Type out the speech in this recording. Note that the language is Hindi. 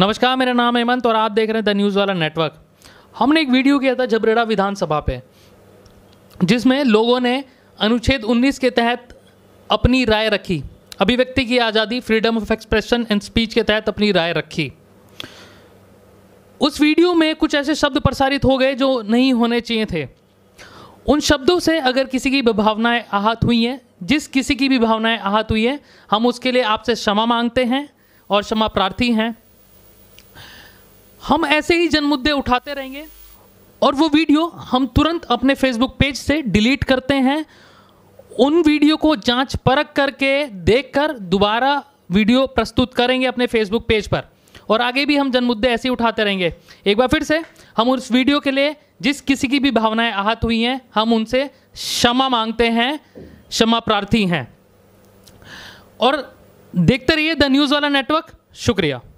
नमस्कार मेरा नाम हेमंत और आप देख रहे हैं द न्यूज़ वाला नेटवर्क हमने एक वीडियो किया था जबरेड़ा विधानसभा पे जिसमें लोगों ने अनुच्छेद 19 के तहत अपनी राय रखी अभिव्यक्ति की आज़ादी freedom of expression and speech के तहत अपनी राय रखी उस वीडियो में कुछ ऐसे शब्द प्रसारित हो गए जो नहीं होने चाहिए थे उन शब्दों से अगर किसी की भी भावनाएँ आहत हुई हैं जिस किसी की भी भावनाएं आहत हुई हैं हम उसके लिए आपसे क्षमा मांगते हैं और क्षमा प्रार्थी हैं हम ऐसे ही जनमुद्दे उठाते रहेंगे और वो वीडियो हम तुरंत अपने फेसबुक पेज से डिलीट करते हैं उन वीडियो को जांच परख करके देखकर दोबारा वीडियो प्रस्तुत करेंगे अपने फेसबुक पेज पर और आगे भी हम जनमुद्दे ऐसे ही उठाते रहेंगे एक बार फिर से हम उस वीडियो के लिए जिस किसी की भी भावनाएं आहत हुई हैं हम उनसे क्षमा मांगते हैं क्षमा प्रार्थी हैं और देखते रहिए द न्यूज़ वाला नेटवर्क शुक्रिया